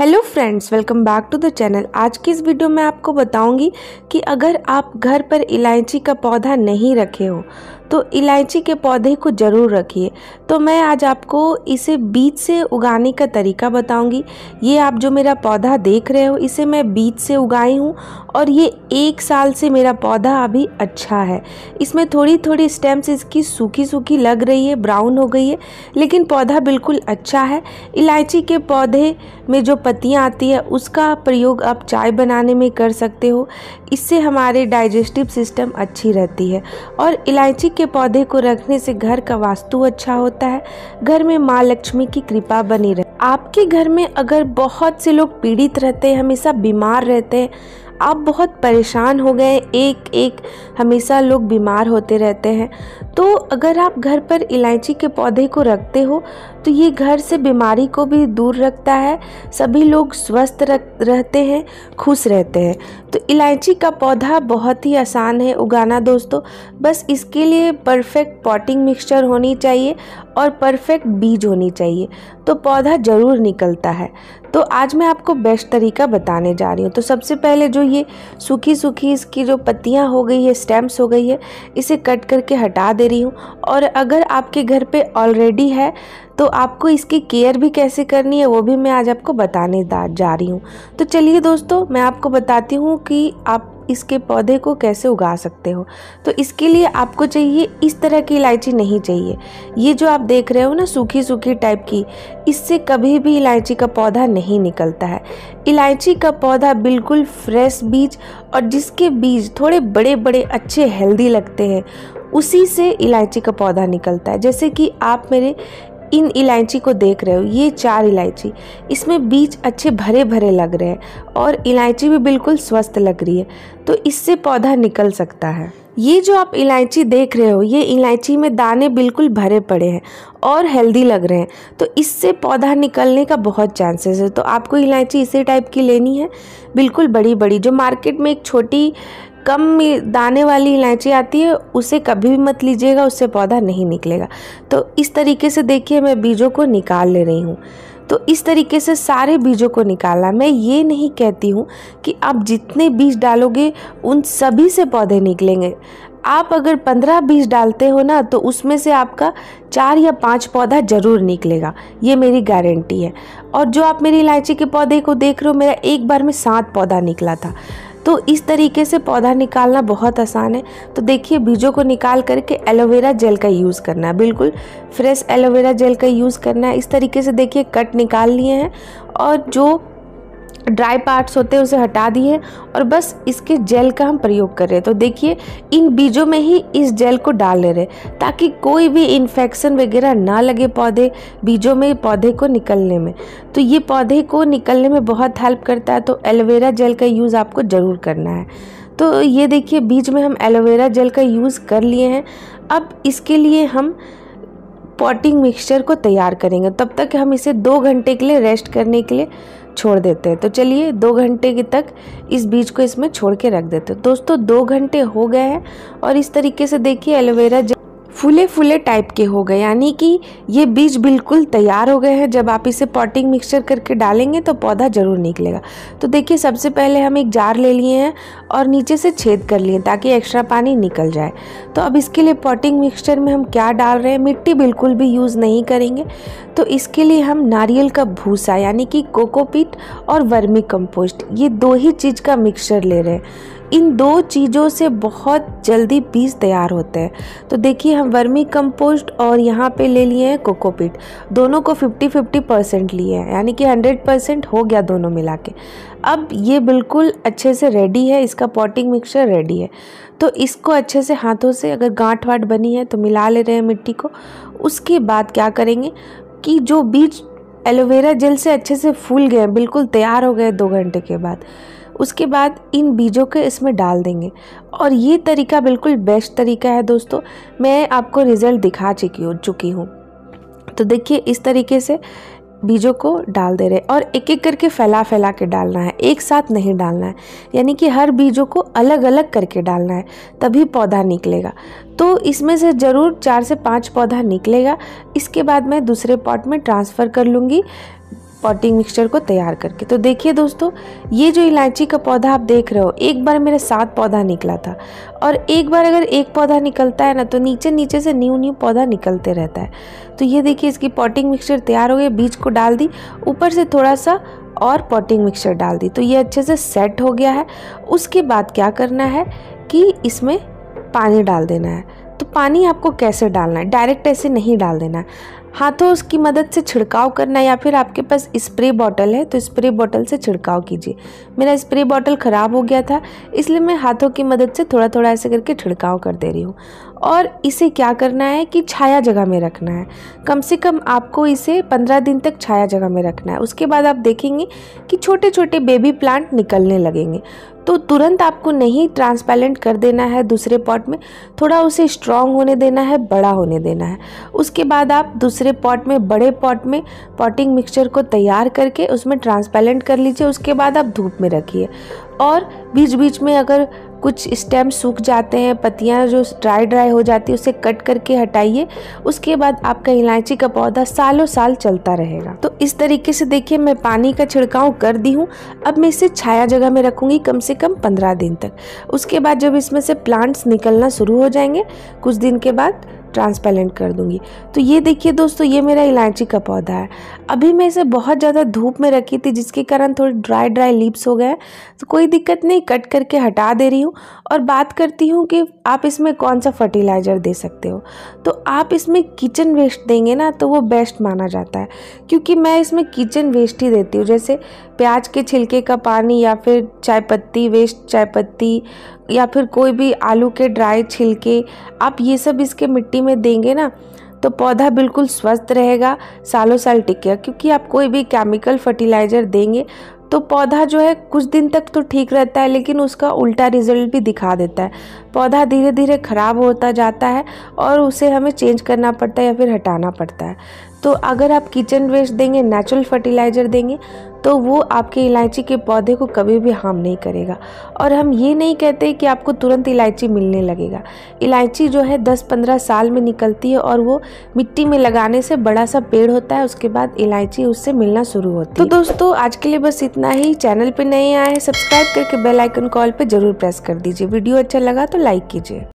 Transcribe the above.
hello friends welcome back to the channel आज की इस वीडियो में आपको बताऊंगी कि अगर आप घर पर इलायची का पौधा नहीं रखे हो तो इलायची के पौधे को ज़रूर रखिए तो मैं आज आपको इसे बीज से उगाने का तरीका बताऊंगी ये आप जो मेरा पौधा देख रहे हो इसे मैं बीज से उगाई हूँ और ये एक साल से मेरा पौधा अभी अच्छा है इसमें थोड़ी थोड़ी स्टेम्स इसकी सूखी सूखी लग रही है ब्राउन हो गई है लेकिन पौधा बिल्कुल अच्छा है इलायची के पौधे में जो पत्तियाँ आती है उसका प्रयोग आप चाय बनाने में कर सकते हो इससे हमारे डाइजेस्टिव सिस्टम अच्छी रहती है और इलायची के पौधे को रखने से घर का वास्तु अच्छा होता है घर में माँ लक्ष्मी की कृपा बनी रहे आपके घर में अगर बहुत से लोग पीड़ित रहते हैं हमेशा बीमार रहते हैं आप बहुत परेशान हो गए एक एक हमेशा लोग बीमार होते रहते हैं तो अगर आप घर पर इलायची के पौधे को रखते हो तो ये घर से बीमारी को भी दूर रखता है सभी लोग स्वस्थ रख रहते हैं खुश रहते हैं तो इलायची का पौधा बहुत ही आसान है उगाना दोस्तों बस इसके लिए परफेक्ट पॉटिंग मिक्सचर होनी चाहिए और परफेक्ट बीज होनी चाहिए तो पौधा ज़रूर निकलता है तो आज मैं आपको बेस्ट तरीका बताने जा रही हूँ तो सबसे पहले जो ये सूखी सूखी इसकी जो पत्तियाँ हो गई है स्टेम्स हो गई है इसे कट करके हटा दे रही हूँ और अगर आपके घर पे ऑलरेडी है तो आपको इसकी केयर भी कैसे करनी है वो भी मैं आज आपको बताने जा रही हूँ तो चलिए दोस्तों मैं आपको बताती हूँ कि आप इसके पौधे को कैसे उगा सकते हो तो इसके लिए आपको चाहिए इस तरह की इलायची नहीं चाहिए ये जो आप देख रहे हो ना सूखी सूखी टाइप की इससे कभी भी इलायची का पौधा नहीं निकलता है इलायची का पौधा बिल्कुल फ्रेश बीज और जिसके बीज थोड़े बड़े बड़े अच्छे हेल्दी लगते हैं उसी से इलायची का पौधा निकलता है जैसे कि आप मेरे इन इलायची को देख रहे हो ये चार इलायची इसमें बीज अच्छे भरे भरे लग रहे हैं और इलायची भी बिल्कुल स्वस्थ लग रही है तो इससे पौधा निकल सकता है ये जो आप इलायची देख रहे हो ये इलायची में दाने बिल्कुल भरे पड़े हैं और हेल्दी लग रहे हैं तो इससे पौधा निकलने का बहुत चांसेस है तो आपको इलायची इसी टाइप की लेनी है बिल्कुल बड़ी बड़ी जो मार्केट में एक छोटी कम दाने वाली इलायची आती है उसे कभी भी मत लीजिएगा उससे पौधा नहीं निकलेगा तो इस तरीके से देखिए मैं बीजों को निकाल ले रही हूँ तो इस तरीके से सारे बीजों को निकालना मैं ये नहीं कहती हूँ कि आप जितने बीज डालोगे उन सभी से पौधे निकलेंगे आप अगर पंद्रह बीज डालते हो ना तो उसमें से आपका चार या पांच पौधा ज़रूर निकलेगा ये मेरी गारंटी है और जो आप मेरी इलायची के पौधे को देख रहे हो मेरा एक बार में सात पौधा निकला था तो इस तरीके से पौधा निकालना बहुत आसान है तो देखिए बीजों को निकाल करके एलोवेरा जेल का यूज़ करना है बिल्कुल फ्रेश एलोवेरा जेल का यूज़ करना है इस तरीके से देखिए कट निकाल लिए हैं और जो ड्राई पार्ट्स होते हैं उसे हटा दिए और बस इसके जेल का हम प्रयोग कर रहे हैं तो देखिए इन बीजों में ही इस जेल को डाल ले रहे ताकि कोई भी इन्फेक्शन वगैरह ना लगे पौधे बीजों में पौधे को निकलने में तो ये पौधे को निकलने में बहुत हेल्प करता है तो एलोवेरा जेल का यूज़ आपको ज़रूर करना है तो ये देखिए बीज में हम एलोवेरा जेल का यूज़ कर लिए हैं अब इसके लिए हम पॉटिंग मिक्सचर को तैयार करेंगे तब तक हम इसे दो घंटे के लिए रेस्ट करने के लिए छोड़ देते हैं तो चलिए दो घंटे की तक इस बीज को इसमें छोड़ के रख देते हैं दोस्तों दो घंटे हो गए हैं और इस तरीके से देखिए एलोवेरा फूले फूले टाइप के हो गए यानी कि ये बीज बिल्कुल तैयार हो गए हैं जब आप इसे पॉटिंग मिक्सचर करके डालेंगे तो पौधा ज़रूर निकलेगा तो देखिए सबसे पहले हम एक जार ले लिए हैं और नीचे से छेद कर लिए ताकि एक्स्ट्रा पानी निकल जाए तो अब इसके लिए पॉटिंग मिक्सचर में हम क्या डाल रहे हैं मिट्टी बिल्कुल भी यूज़ नहीं करेंगे तो इसके लिए हम नारियल का भूसा यानी कि कोकोपीट और वर्मी कंपोस्ट ये दो ही चीज़ का मिक्सचर ले रहे हैं इन दो चीज़ों से बहुत जल्दी बीज तैयार होते हैं तो देखिए हैं वर्मी कंपोस्ट और यहाँ पे ले लिए हैं कोकोपीट दोनों को 50 50 परसेंट लिए हैं यानी कि 100 परसेंट हो गया दोनों मिला के अब ये बिल्कुल अच्छे से रेडी है इसका पॉटिंग मिक्सचर रेडी है तो इसको अच्छे से हाथों से अगर गांठ वाट बनी है तो मिला ले रहे हैं मिट्टी को उसके बाद क्या करेंगे कि जो बीज एलोवेरा जेल से अच्छे से फूल गए बिल्कुल तैयार हो गए दो घंटे के बाद उसके बाद इन बीजों के इसमें डाल देंगे और ये तरीका बिल्कुल बेस्ट तरीका है दोस्तों मैं आपको रिज़ल्ट दिखा चुकी हो चुकी हूँ तो देखिए इस तरीके से बीजों को डाल दे रहे और एक एक करके फैला फैला के डालना है एक साथ नहीं डालना है यानी कि हर बीजों को अलग अलग करके डालना है तभी पौधा निकलेगा तो इसमें से ज़रूर चार से पाँच पौधा निकलेगा इसके बाद मैं दूसरे पॉट में ट्रांसफ़र कर लूँगी पॉटिंग मिक्सचर को तैयार करके तो देखिए दोस्तों ये जो इलायची का पौधा आप देख रहे हो एक बार मेरा सात पौधा निकला था और एक बार अगर एक पौधा निकलता है ना तो नीचे नीचे से न्यू न्यू पौधा निकलते रहता है तो ये देखिए इसकी पॉटिंग मिक्सचर तैयार हो गई बीज को डाल दी ऊपर से थोड़ा सा और पॉटिंग मिक्सचर डाल दी तो ये अच्छे से सेट हो गया है उसके बाद क्या करना है कि इसमें पानी डाल देना है तो पानी आपको कैसे डालना है डायरेक्ट ऐसे नहीं डाल देना है हाथों तो उसकी मदद से छिड़काव करना या फिर आपके पास स्प्रे बॉटल है तो स्प्रे बॉटल से छिड़काव कीजिए मेरा स्प्रे बॉटल ख़राब हो गया था इसलिए मैं हाथों की मदद से थोड़ा थोड़ा ऐसे करके छिड़काव कर दे रही हूँ और इसे क्या करना है कि छाया जगह में रखना है कम से कम आपको इसे पंद्रह दिन तक छाया जगह में रखना है उसके बाद आप देखेंगे कि छोटे छोटे बेबी प्लांट निकलने लगेंगे तो तुरंत आपको नहीं ट्रांसपेरेंट कर देना है दूसरे पॉट में थोड़ा उसे स्ट्रांग होने देना है बड़ा होने देना है उसके बाद आप दूसरे दूसरे पॉट में बड़े पॉट में पॉटिंग मिक्सचर को तैयार करके उसमें ट्रांसपेरेंट कर लीजिए उसके बाद आप धूप में रखिए और बीच बीच में अगर कुछ स्टेम सूख जाते हैं पत्तियां जो ड्राई ड्राई हो जाती है उसे कट करके हटाइए उसके बाद आपका इलायची का पौधा सालों साल चलता रहेगा तो इस तरीके से देखिए मैं पानी का छिड़काव कर दी हूँ अब मैं इसे छाया जगह में रखूँगी कम से कम पंद्रह दिन तक उसके बाद जब इसमें से प्लांट्स निकलना शुरू हो जाएंगे कुछ दिन के बाद ट्रांसपेरेंट कर दूंगी तो ये देखिए दोस्तों ये मेरा इलायची का पौधा है अभी मैं इसे बहुत ज़्यादा धूप में रखी थी जिसके कारण थोड़े ड्राई ड्राई लीप्स हो गए तो कोई दिक्कत नहीं कट करके हटा दे रही हूँ और बात करती हूँ कि आप इसमें कौन सा फर्टिलाइज़र दे सकते हो तो आप इसमें किचन वेस्ट देंगे ना तो वो बेस्ट माना जाता है क्योंकि मैं इसमें किचन वेस्ट ही देती हूँ जैसे प्याज के छिलके का पानी या फिर चाय पत्ती वेस्ट चाय पत्ती या फिर कोई भी आलू के ड्राई छिलके आप ये सब इसके मिट्टी में देंगे ना तो पौधा बिल्कुल स्वस्थ रहेगा सालों साल टिकेगा क्योंकि आप कोई भी केमिकल फर्टिलाइज़र देंगे तो पौधा जो है कुछ दिन तक तो ठीक रहता है लेकिन उसका उल्टा रिजल्ट भी दिखा देता है पौधा धीरे धीरे ख़राब होता जाता है और उसे हमें चेंज करना पड़ता है या फिर हटाना पड़ता है तो अगर आप किचन वेस्ट देंगे नेचुरल फर्टिलाइज़र देंगे तो वो आपके इलायची के पौधे को कभी भी हार्म नहीं करेगा और हम ये नहीं कहते कि आपको तुरंत इलायची मिलने लगेगा इलायची जो है 10-15 साल में निकलती है और वो मिट्टी में लगाने से बड़ा सा पेड़ होता है उसके बाद इलायची उससे मिलना शुरू होती है तो दोस्तों आज के लिए बस इतना ही चैनल पर नए आए हैं सब्सक्राइब करके बेलाइकन कॉल पर ज़रूर प्रेस कर दीजिए वीडियो अच्छा लगा तो लाइक कीजिए